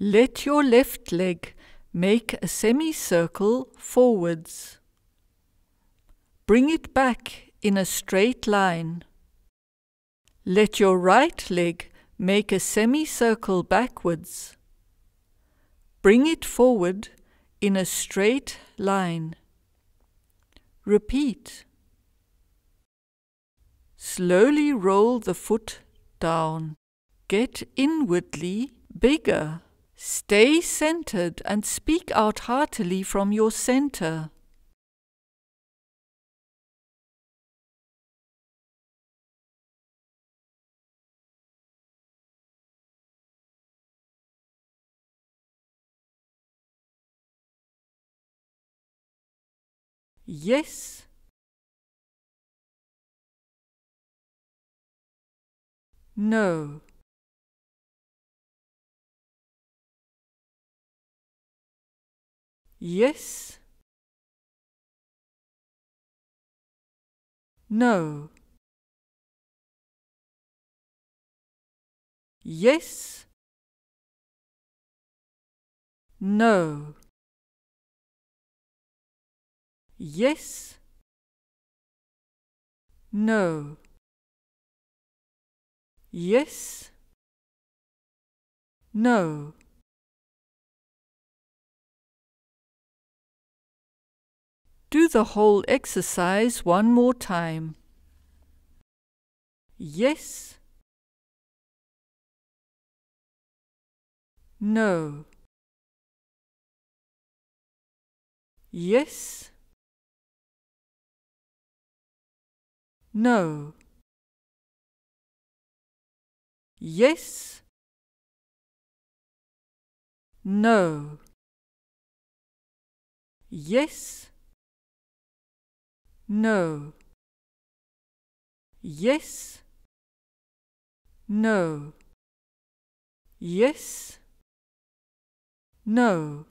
Let your left leg make a semicircle forwards. Bring it back in a straight line. Let your right leg make a semicircle backwards. Bring it forward in a straight line. Repeat. Slowly roll the foot down. Get inwardly bigger. Stay centered and speak out heartily from your center. Yes. No. Yes. No. Yes. No. Yes. No. Yes. No. Do the whole exercise one more time. Yes. No. Yes. No. Yes. No. Yes. No. Yes. No. Yes. No.